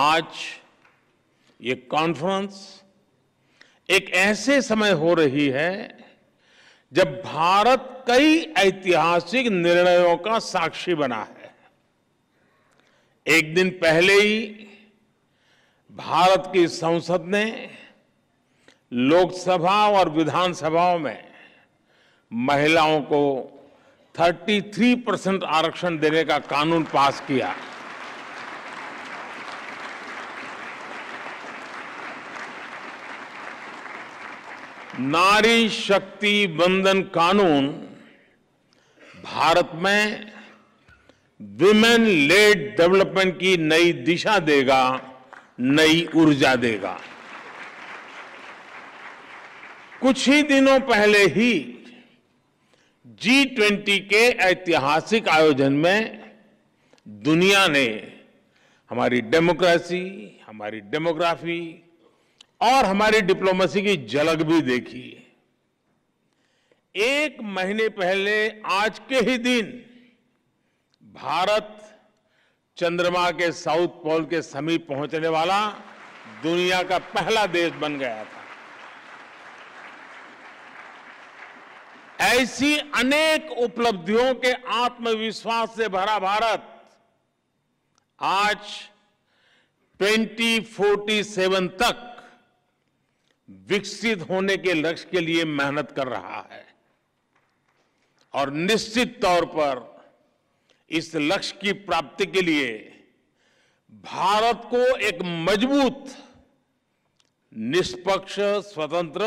आज ये कॉन्फ्रेंस एक ऐसे समय हो रही है जब भारत कई ऐतिहासिक निर्णयों का साक्षी बना है एक दिन पहले ही भारत की संसद ने लोकसभा और विधानसभाओं में महिलाओं को 33 परसेंट आरक्षण देने का कानून पास किया है नारी शक्ति बंधन कानून भारत में विमेन लेड डेवलपमेंट की नई दिशा देगा नई ऊर्जा देगा कुछ ही दिनों पहले ही जी ट्वेंटी के ऐतिहासिक आयोजन में दुनिया ने हमारी डेमोक्रेसी हमारी डेमोग्राफी और हमारी डिप्लोमेसी की झलक भी देखी एक महीने पहले आज के ही दिन भारत चंद्रमा के साउथ पोल के समीप पहुंचने वाला दुनिया का पहला देश बन गया था ऐसी अनेक उपलब्धियों के आत्मविश्वास से भरा भारत आज 2047 तक विकसित होने के लक्ष्य के लिए मेहनत कर रहा है और निश्चित तौर पर इस लक्ष्य की प्राप्ति के लिए भारत को एक मजबूत निष्पक्ष स्वतंत्र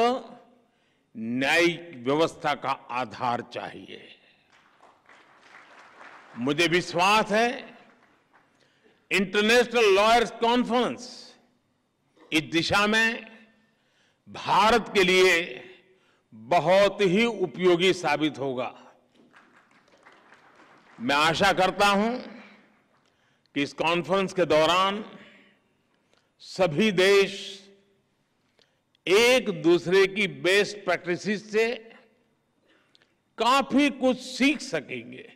न्यायिक व्यवस्था का आधार चाहिए मुझे विश्वास है इंटरनेशनल लॉयर्स कॉन्फ्रेंस इस दिशा में भारत के लिए बहुत ही उपयोगी साबित होगा मैं आशा करता हूं कि इस कॉन्फ्रेंस के दौरान सभी देश एक दूसरे की बेस्ट प्रैक्टिसेस से काफी कुछ सीख सकेंगे